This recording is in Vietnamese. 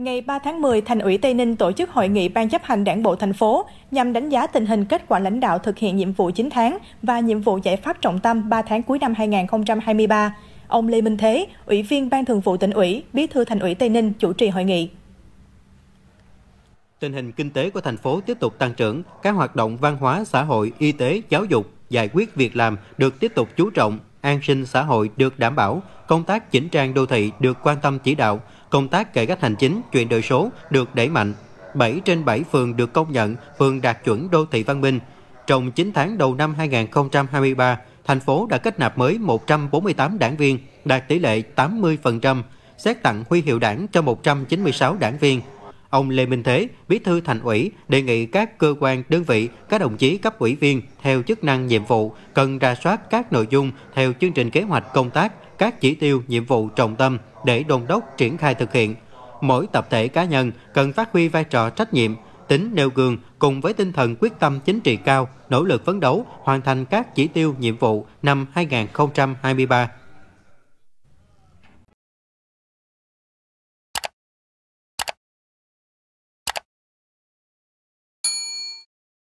Ngày 3 tháng 10, Thành ủy Tây Ninh tổ chức hội nghị Ban chấp hành Đảng bộ thành phố nhằm đánh giá tình hình kết quả lãnh đạo thực hiện nhiệm vụ 9 tháng và nhiệm vụ giải pháp trọng tâm 3 tháng cuối năm 2023. Ông Lê Minh Thế, Ủy viên Ban Thường vụ tỉnh ủy, Bí thư Thành ủy Tây Ninh chủ trì hội nghị. Tình hình kinh tế của thành phố tiếp tục tăng trưởng, các hoạt động văn hóa, xã hội, y tế, giáo dục, giải quyết việc làm được tiếp tục chú trọng, an sinh xã hội được đảm bảo, công tác chỉnh trang đô thị được quan tâm chỉ đạo, công tác cải cách hành chính, chuyển đổi số được đẩy mạnh. 7 trên 7 phường được công nhận phường đạt chuẩn đô thị văn minh. Trong 9 tháng đầu năm 2023, thành phố đã kết nạp mới 148 đảng viên, đạt tỷ lệ 80%, xét tặng huy hiệu đảng cho 196 đảng viên. Ông Lê Minh Thế, Bí thư Thành ủy đề nghị các cơ quan đơn vị, các đồng chí cấp ủy viên theo chức năng nhiệm vụ cần ra soát các nội dung theo chương trình kế hoạch công tác, các chỉ tiêu nhiệm vụ trọng tâm để đôn đốc triển khai thực hiện. Mỗi tập thể cá nhân cần phát huy vai trò trách nhiệm, tính nêu gương cùng với tinh thần quyết tâm chính trị cao, nỗ lực phấn đấu hoàn thành các chỉ tiêu nhiệm vụ năm 2023.